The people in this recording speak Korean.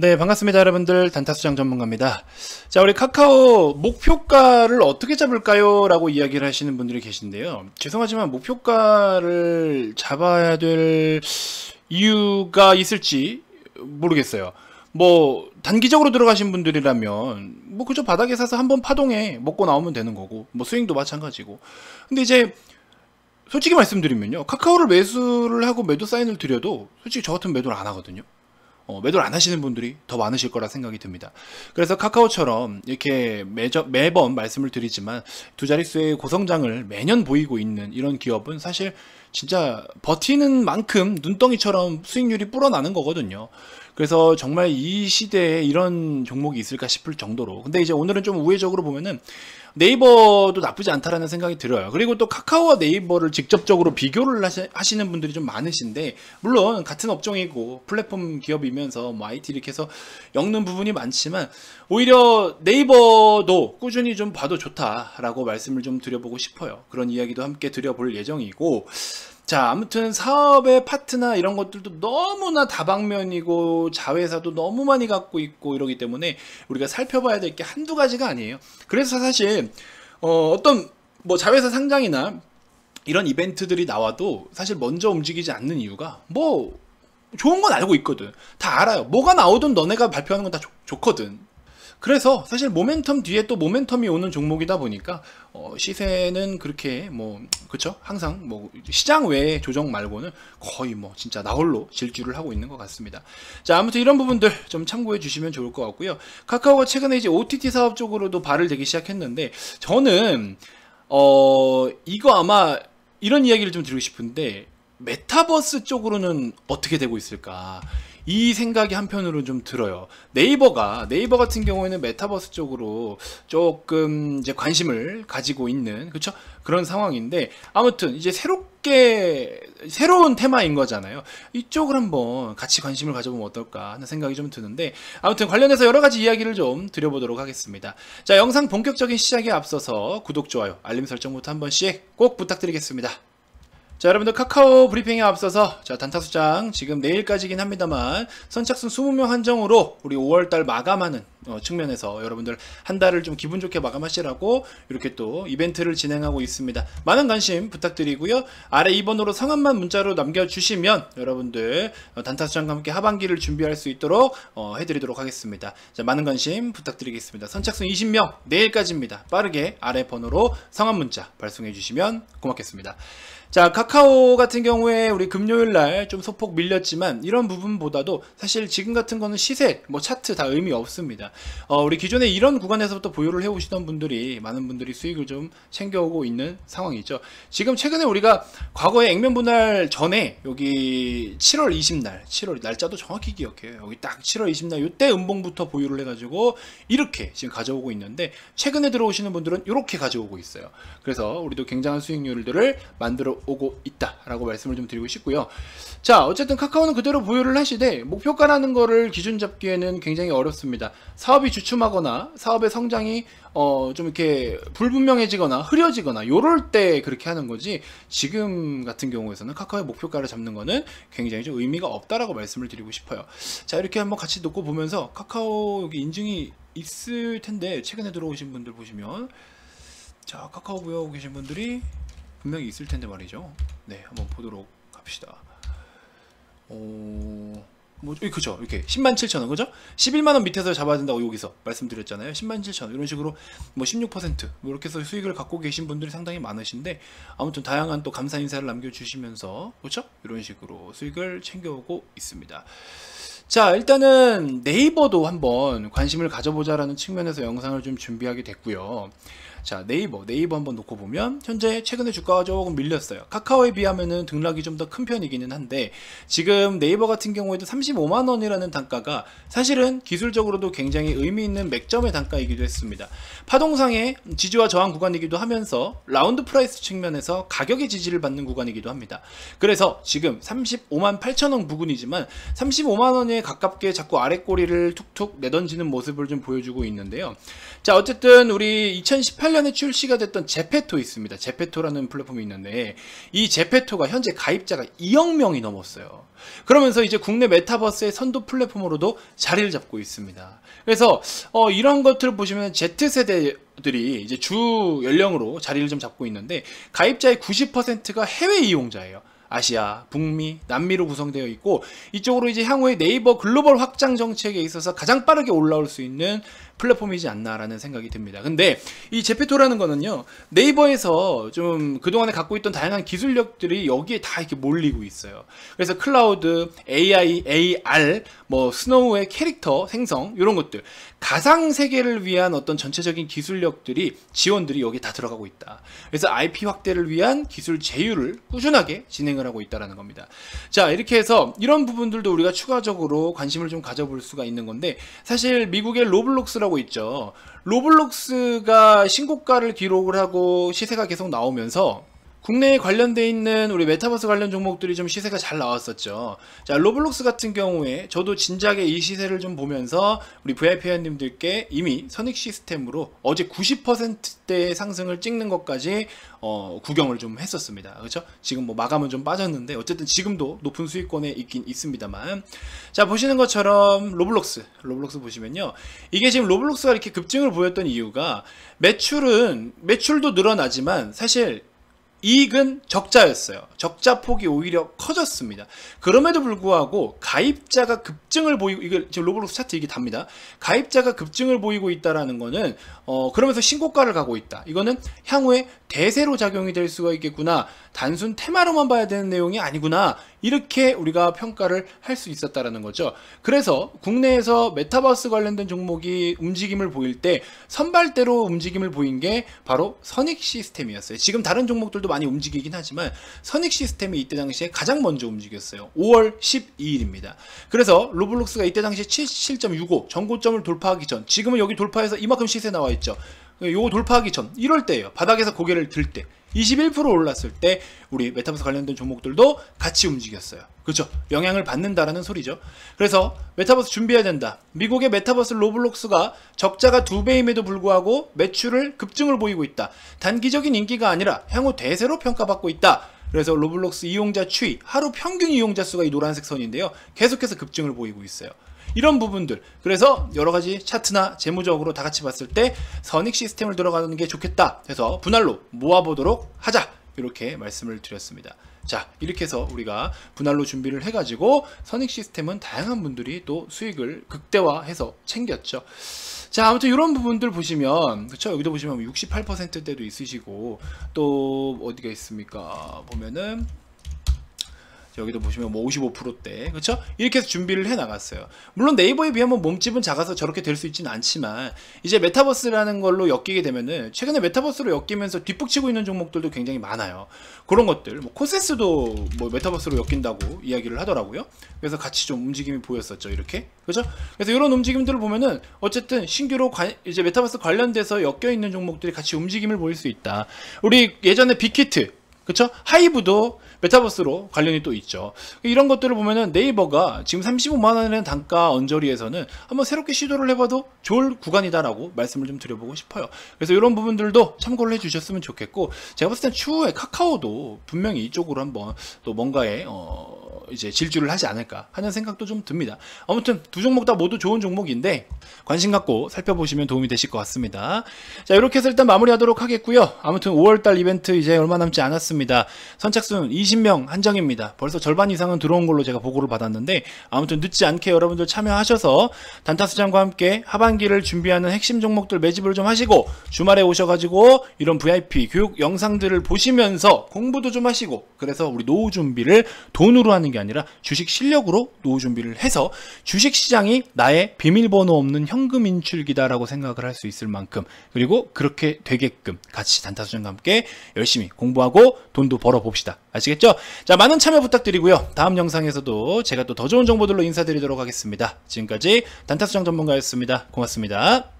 네, 반갑습니다, 여러분들. 단타수장 전문가입니다. 자, 우리 카카오 목표가를 어떻게 잡을까요? 라고 이야기를 하시는 분들이 계신데요. 죄송하지만 목표가를 잡아야 될 이유가 있을지 모르겠어요. 뭐, 단기적으로 들어가신 분들이라면, 뭐, 그저 바닥에 사서 한번 파동에 먹고 나오면 되는 거고, 뭐, 스윙도 마찬가지고. 근데 이제, 솔직히 말씀드리면요. 카카오를 매수를 하고 매도 사인을 드려도, 솔직히 저 같은 매도를 안 하거든요. 어, 매도를 안 하시는 분들이 더 많으실 거라 생각이 듭니다. 그래서 카카오처럼 이렇게 매저, 매번 말씀을 드리지만 두 자릿수의 고성장을 매년 보이고 있는 이런 기업은 사실 진짜 버티는 만큼 눈덩이처럼 수익률이 불어나는 거거든요. 그래서 정말 이 시대에 이런 종목이 있을까 싶을 정도로 근데 이제 오늘은 좀 우회적으로 보면은 네이버도 나쁘지 않다라는 생각이 들어요. 그리고 또 카카오와 네이버를 직접적으로 비교를 하시는 분들이 좀 많으신데 물론 같은 업종이고 플랫폼 기업이면서 뭐 IT 이렇게 해서 엮는 부분이 많지만 오히려 네이버도 꾸준히 좀 봐도 좋다라고 말씀을 좀 드려보고 싶어요. 그런 이야기도 함께 드려볼 예정이고 자, 아무튼 사업의 파트나 이런 것들도 너무나 다방면이고 자회사도 너무 많이 갖고 있고 이러기 때문에 우리가 살펴봐야 될 게 한두 가지가 아니에요. 그래서 사실 어, 어떤 뭐 자회사 상장이나 이런 이벤트들이 나와도 사실 먼저 움직이지 않는 이유가 뭐 좋은 건 알고 있거든. 다 알아요. 뭐가 나오든 너네가 발표하는 건 다 좋거든. 그래서 사실 모멘텀 뒤에 또 모멘텀이 오는 종목이다 보니까 어 시세는 그렇게 뭐 그쵸 항상 뭐 시장 외의 조정 말고는 거의 뭐 진짜 나홀로 질주를 하고 있는 것 같습니다 자 아무튼 이런 부분들 좀 참고해 주시면 좋을 것 같고요 카카오가 최근에 이제 OTT 사업 쪽으로도 발을 대기 시작했는데 저는 어 이거 아마 이런 이야기를 좀 드리고 싶은데 메타버스 쪽으로는 어떻게 되고 있을까 이 생각이 한편으로 좀 들어요. 네이버가 네이버 같은 경우에는 메타버스 쪽으로 조금 이제 관심을 가지고 있는 그렇죠? 그런 상황인데 아무튼 이제 새롭게 새로운 테마인 거잖아요. 이쪽을 한번 같이 관심을 가져보면 어떨까 하는 생각이 좀 드는데 아무튼 관련해서 여러 가지 이야기를 좀 드려보도록 하겠습니다. 자, 영상 본격적인 시작에 앞서서 구독, 좋아요, 알림 설정부터 한 번씩 꼭 부탁드리겠습니다. 자 여러분들 카카오 브리핑에 앞서서 자 단타수장 지금 내일까지긴 합니다만 선착순 20명 한정으로 우리 5월달 마감하는 어, 측면에서 여러분들 한 달을 좀 기분 좋게 마감하시라고 이렇게 또 이벤트를 진행하고 있습니다 많은 관심 부탁드리고요 아래 2번으로 성함만 문자로 남겨주시면 여러분들 어, 단타수장과 함께 하반기를 준비할 수 있도록 어, 해드리도록 하겠습니다 자 많은 관심 부탁드리겠습니다 선착순 20명 내일까지입니다 빠르게 아래 번호로 성함 문자 발송해 주시면 고맙겠습니다 자 카카오 같은 경우에 우리 금요일날 좀 소폭 밀렸지만 이런 부분보다도 사실 지금 같은 거는 시세 뭐 차트 다 의미 없습니다 어, 우리 기존에 이런 구간에서부터 보유를 해오시던 분들이 많은 분들이 수익을 좀 챙겨오고 있는 상황이죠 지금 최근에 우리가 과거에 액면 분할 전에 여기 7월 20날 7월 날짜도 정확히 기억해요 여기 딱 7월 20날 이때 음봉부터 보유를 해가지고 이렇게 지금 가져오고 있는데 최근에 들어오시는 분들은 이렇게 가져오고 있어요 그래서 우리도 굉장한 수익률들을 만들어 오고 있다라고 말씀을 좀 드리고 싶고요. 자, 어쨌든 카카오는 그대로 보유를 하시되 목표가라는 거를 기준 잡기에는 굉장히 어렵습니다. 사업이 주춤하거나 사업의 성장이 어, 좀 이렇게 불분명해지거나 흐려지거나 요럴 때 그렇게 하는 거지 지금 같은 경우에서는 카카오의 목표가를 잡는 거는 굉장히 좀 의미가 없다라고 말씀을 드리고 싶어요. 자, 이렇게 한번 같이 놓고 보면서 카카오 여기 인증이 있을 텐데 최근에 들어오신 분들 보시면 자 카카오 보유하고 계신 분들이 분명히 있을 텐데 말이죠. 네, 한번 보도록 합시다. 어... 뭐, 그죠? 이렇게 10만 7천 원, 그죠? 11만 원 밑에서 잡아야 된다고 여기서 말씀드렸잖아요. 10만 7천 원 이런 식으로 뭐 16%, 뭐 이렇게 해서 수익을 갖고 계신 분들이 상당히 많으신데 아무튼 다양한 또 감사 인사를 남겨주시면서 그렇죠? 이런 식으로 수익을 챙겨오고 있습니다. 자 일단은 네이버도 한번 관심을 가져보자라는 측면에서 영상을 좀 준비하게 됐고요. 자 네이버 네이버 한번 놓고 보면 현재 최근에 주가가 조금 밀렸어요 카카오에 비하면은 등락이 좀 더 큰 편이기는 한데 지금 네이버 같은 경우에도 35만원이라는 단가가 사실은 기술적으로도 굉장히 의미 있는 맥점의 단가이기도 했습니다 파동상의 지지와 저항 구간이기도 하면서 라운드 프라이스 측면에서 가격의 지지를 받는 구간이기도 합니다 그래서 지금 35만 8천원 부근이지만 35만원에 가깝게 자꾸 아래 꼬리를 툭툭 내던지는 모습을 좀 보여주고 있는데요 자 어쨌든 우리 2018년 2007년에 출시가 됐던 제페토 있습니다. 제페토라는 플랫폼이 있는데 이 제페토가 현재 가입자가 2억 명이 넘었어요. 그러면서 이제 국내 메타버스의 선도 플랫폼으로도 자리를 잡고 있습니다. 그래서 어, 이런 것들을 보시면 Z세대 들이 이제 주 연령으로 자리를 좀 잡고 있는데 가입자의 90%가 해외 이용자예요. 아시아, 북미, 남미로 구성되어 있고 이쪽으로 이제 향후에 네이버 글로벌 확장 정책에 있어서 가장 빠르게 올라올 수 있는 플랫폼이지 않나라는 생각이 듭니다. 근데 이 제페토라는 거는요 네이버에서 좀 그동안에 갖고 있던 다양한 기술력들이 여기에 다 이렇게 몰리고 있어요. 그래서 클라우드, AI, AR, 뭐 스노우의 캐릭터 생성 이런 것들 가상 세계를 위한 어떤 전체적인 기술력들이 지원들이 여기 다 들어가고 있다. 그래서 IP 확대를 위한 기술 제휴를 꾸준하게 진행을 하고 있다라는 겁니다. 자, 이렇게 해서 이런 부분들도 우리가 추가적으로 관심을 좀 가져볼 수가 있는 건데 사실 미국의 로블록스라고 있죠. 로블록스가 신고가를 기록을 하고 시세가 계속 나오면서 국내에 관련돼 있는 우리 메타버스 관련 종목들이 좀 시세가 잘 나왔었죠. 자, 로블록스 같은 경우에 저도 진작에 이 시세를 좀 보면서 우리 VIP 회원님들께 이미 선익 시스템으로 어제 90%대의 상승을 찍는 것까지 어, 구경을 좀 했었습니다. 그렇죠? 지금 뭐 마감은 좀 빠졌는데 어쨌든 지금도 높은 수익권에 있긴 있습니다만 자, 보시는 것처럼 로블록스, 로블록스 보시면요. 이게 지금 로블록스가 이렇게 급증을 보였던 이유가 매출은 매출도 늘어나지만 사실 이익은 적자였어요. 적자 폭이 오히려 커졌습니다. 그럼에도 불구하고 가입자가 급증을 보이고 이걸 지금 로블록스 차트 이게 답니다. 가입자가 급증을 보이고 있다라는 거는 어 그러면서 신고가를 가고 있다. 이거는 향후에 대세로 작용이 될 수가 있겠구나. 단순 테마로만 봐야 되는 내용이 아니구나. 이렇게 우리가 평가를 할 수 있었다라는 거죠. 그래서 국내에서 메타버스 관련된 종목이 움직임을 보일 때 선발대로 움직임을 보인 게 바로 선익 시스템이었어요. 지금 다른 종목들도 많이 움직이긴 하지만 선익 시스템이 이때 당시에 가장 먼저 움직였어요. 5월 12일입니다. 그래서 로블록스가 이때 당시에 77.65 전고점을 돌파하기 전 지금은 여기 돌파해서 이만큼 시세 나와 있죠. 예, 요 돌파하기 전 이럴 때예요 바닥에서 고개를 들 때 21% 올랐을 때 우리 메타버스 관련된 종목들도 같이 움직였어요 그렇죠 영향을 받는다라는 소리죠 그래서 메타버스 준비해야 된다 미국의 메타버스 로블록스가 적자가 두배임에도 불구하고 매출을 급증을 보이고 있다 단기적인 인기가 아니라 향후 대세로 평가받고 있다 그래서 로블록스 이용자 추이 하루 평균 이용자 수가 이 노란색 선인데요 계속해서 급증을 보이고 있어요 이런 부분들 그래서 여러 가지 차트나 재무적으로 다 같이 봤을 때 선익 시스템을 들어가는 게 좋겠다 해서 분할로 모아보도록 하자 이렇게 말씀을 드렸습니다 자 이렇게 해서 우리가 분할로 준비를 해가지고 선익 시스템은 다양한 분들이 또 수익을 극대화해서 챙겼죠 자 아무튼 이런 부분들 보시면 그쵸 여기도 보시면 68%대도 뭐 있으시고 또 어디가 있습니까 보면은 여기도 보시면 뭐 55%대 그렇죠? 이렇게 해서 준비를 해 나갔어요. 물론 네이버에 비하면 몸집은 작아서 저렇게 될 수 있지는 않지만 이제 메타버스라는 걸로 엮이게 되면은 최근에 메타버스로 엮이면서 뒷북치고 있는 종목들도 굉장히 많아요. 그런 것들 뭐 코세스도 뭐 메타버스로 엮인다고 이야기를 하더라고요. 그래서 같이 좀 움직임이 보였었죠. 이렇게 그렇죠? 그래서 이런 움직임들을 보면은 어쨌든 신규로 관, 이제 메타버스 관련돼서 엮여 있는 종목들이 같이 움직임을 보일 수 있다. 우리 예전에 빅히트 그렇죠 하이브도 메타버스로 관련이 또 있죠. 이런 것들을 보면은 네이버가 지금 35만 원의 단가 언저리에서는 한번 새롭게 시도를 해봐도 좋을 구간이다라고 말씀을 좀 드려보고 싶어요. 그래서 이런 부분들도 참고를 해주셨으면 좋겠고 제가 봤을 땐 추후에 카카오도 분명히 이쪽으로 한번 또 뭔가의 어, 이제 질주를 하지 않을까 하는 생각도 좀 듭니다. 아무튼 두 종목 다 모두 좋은 종목인데 관심 갖고 살펴보시면 도움이 되실 것 같습니다. 자 이렇게 해서 일단 마무리하도록 하겠고요. 아무튼 5월달 이벤트 이제 얼마 남지 않았습니다. 선착순 20명 한정입니다. 벌써 절반 이상은 들어온 걸로 제가 보고를 받았는데 아무튼 늦지 않게 여러분들 참여하셔서 단타수장과 함께 하반기를 준비하는 핵심 종목들 매집을 좀 하시고 주말에 오셔가지고 이런 VIP 교육 영상들을 보시면서 공부도 좀 하시고 그래서 우리 노후 준비를 돈으로 하는 게게 아니라 주식 실력으로 노후 준비를 해서 주식 시장이 나의 비밀번호 없는 현금 인출기다라고 생각을 할 수 있을 만큼 그리고 그렇게 되게끔 같이 단타수전과 함께 열심히 공부하고 돈도 벌어봅시다. 아시겠죠? 자, 많은 참여 부탁드리고요. 다음 영상에서도 제가 또 더 좋은 정보들로 인사드리도록 하겠습니다. 지금까지 단타수정 전문가였습니다. 고맙습니다.